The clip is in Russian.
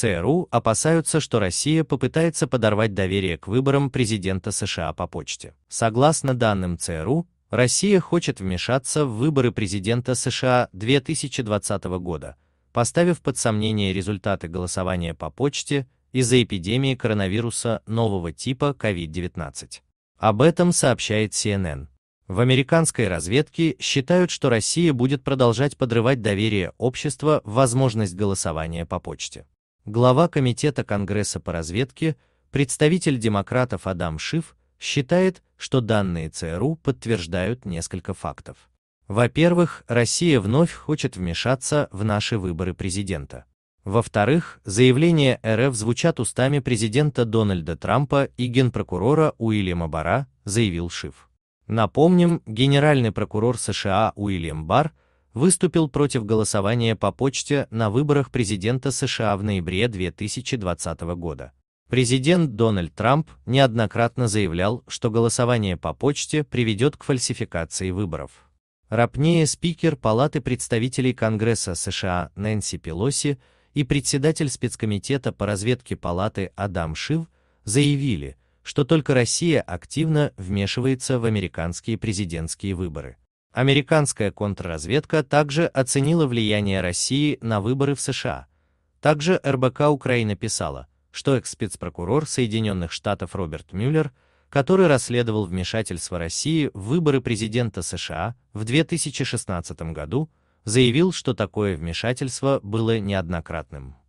ЦРУ опасаются, что Россия попытается подорвать доверие к выборам президента США по почте. Согласно данным ЦРУ, Россия хочет вмешаться в выборы президента США 2020 года, поставив под сомнение результаты голосования по почте из-за эпидемии коронавируса нового типа COVID-19. Об этом сообщает CNN. В американской разведке считают, что Россия будет продолжать подрывать доверие общества в возможность голосования по почте глава Комитета Конгресса по разведке, представитель демократов Адам Шиф, считает, что данные ЦРУ подтверждают несколько фактов. Во-первых, Россия вновь хочет вмешаться в наши выборы президента. Во-вторых, заявления РФ звучат устами президента Дональда Трампа и генпрокурора Уильяма Бара, заявил Шиф. Напомним, генеральный прокурор США Уильям Бар выступил против голосования по почте на выборах президента США в ноябре 2020 года. Президент Дональд Трамп неоднократно заявлял, что голосование по почте приведет к фальсификации выборов. Рапнее спикер Палаты представителей Конгресса США Нэнси Пелоси и председатель спецкомитета по разведке Палаты Адам Шив заявили, что только Россия активно вмешивается в американские президентские выборы. Американская контрразведка также оценила влияние России на выборы в США. Также РБК Украина писала, что экс-спецпрокурор Соединенных Штатов Роберт Мюллер, который расследовал вмешательство России в выборы президента США в 2016 году, заявил, что такое вмешательство было неоднократным.